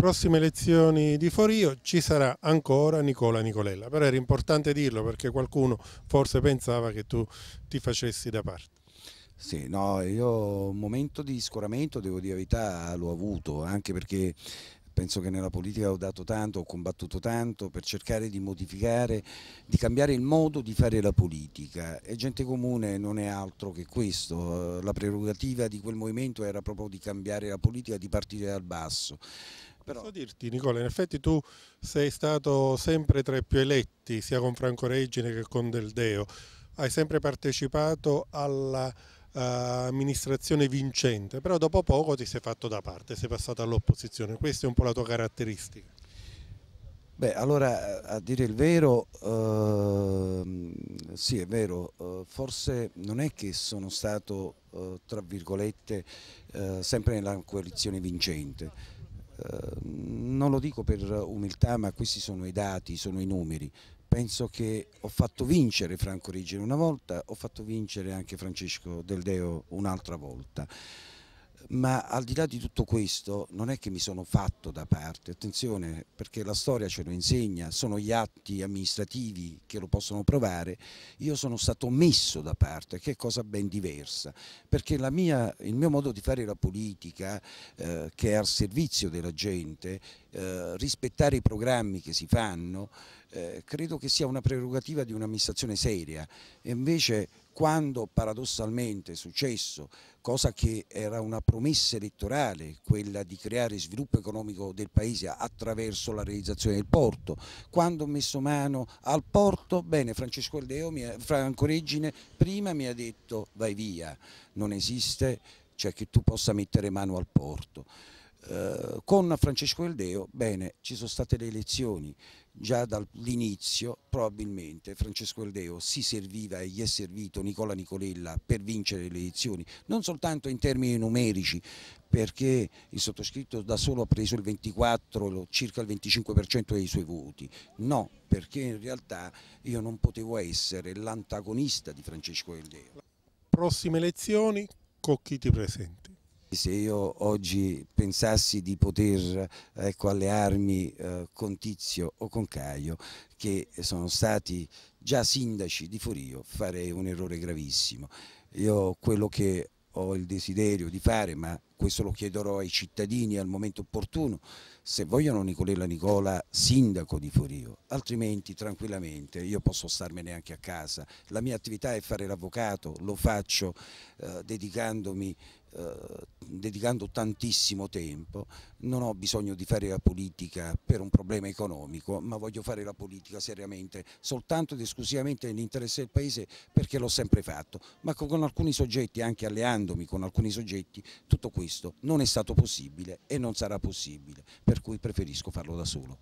prossime elezioni di Forio ci sarà ancora Nicola Nicolella, però era importante dirlo perché qualcuno forse pensava che tu ti facessi da parte. Sì, no, io un momento di scoramento, devo dire la verità, l'ho avuto, anche perché penso che nella politica ho dato tanto, ho combattuto tanto per cercare di modificare, di cambiare il modo di fare la politica e gente comune non è altro che questo, eh, la prerogativa di quel movimento era proprio di cambiare la politica, di partire dal basso. Però... Posso dirti Nicola, in effetti tu sei stato sempre tra i più eletti, sia con Franco Regine che con Del Deo, hai sempre partecipato alla amministrazione vincente, però dopo poco ti sei fatto da parte, sei passato all'opposizione, questa è un po' la tua caratteristica. Beh, allora a dire il vero, eh, sì è vero, eh, forse non è che sono stato, eh, tra virgolette, eh, sempre nella coalizione vincente, ehm, non lo dico per umiltà ma questi sono i dati, sono i numeri, penso che ho fatto vincere Franco Origine una volta, ho fatto vincere anche Francesco Del Deo un'altra volta. Ma al di là di tutto questo non è che mi sono fatto da parte, attenzione perché la storia ce lo insegna, sono gli atti amministrativi che lo possono provare, io sono stato messo da parte, che è cosa ben diversa, perché mia, il mio modo di fare la politica eh, che è al servizio della gente, eh, rispettare i programmi che si fanno, eh, credo che sia una prerogativa di un'amministrazione seria e invece quando paradossalmente è successo, cosa che era una promessa elettorale, quella di creare sviluppo economico del paese attraverso la realizzazione del porto, quando ho messo mano al porto, bene, Francesco Aldeo, Franco Reggine, prima mi ha detto vai via, non esiste cioè che tu possa mettere mano al porto. Eh, con Francesco Eldeo, bene, ci sono state le elezioni già dall'inizio, probabilmente Francesco Eldeo si serviva e gli è servito Nicola Nicolella per vincere le elezioni, non soltanto in termini numerici, perché il sottoscritto da solo ha preso il 24, circa il 25% dei suoi voti, no, perché in realtà io non potevo essere l'antagonista di Francesco Eldeo. Prossime elezioni, Cocchi ti presenti. Se io oggi pensassi di poter ecco, allearmi eh, con Tizio o con Caio, che sono stati già sindaci di Forio, farei un errore gravissimo. Io quello che ho il desiderio di fare, ma questo lo chiederò ai cittadini al momento opportuno, se vogliono Nicolella Nicola sindaco di Forio, altrimenti tranquillamente io posso starmene anche a casa. La mia attività è fare l'avvocato, lo faccio eh, dedicandomi eh, dedicando tantissimo tempo, non ho bisogno di fare la politica per un problema economico, ma voglio fare la politica seriamente, soltanto ed esclusivamente nell'interesse del Paese perché l'ho sempre fatto, ma con alcuni soggetti, anche alleandomi con alcuni soggetti, tutto questo non è stato possibile e non sarà possibile, per cui preferisco farlo da solo.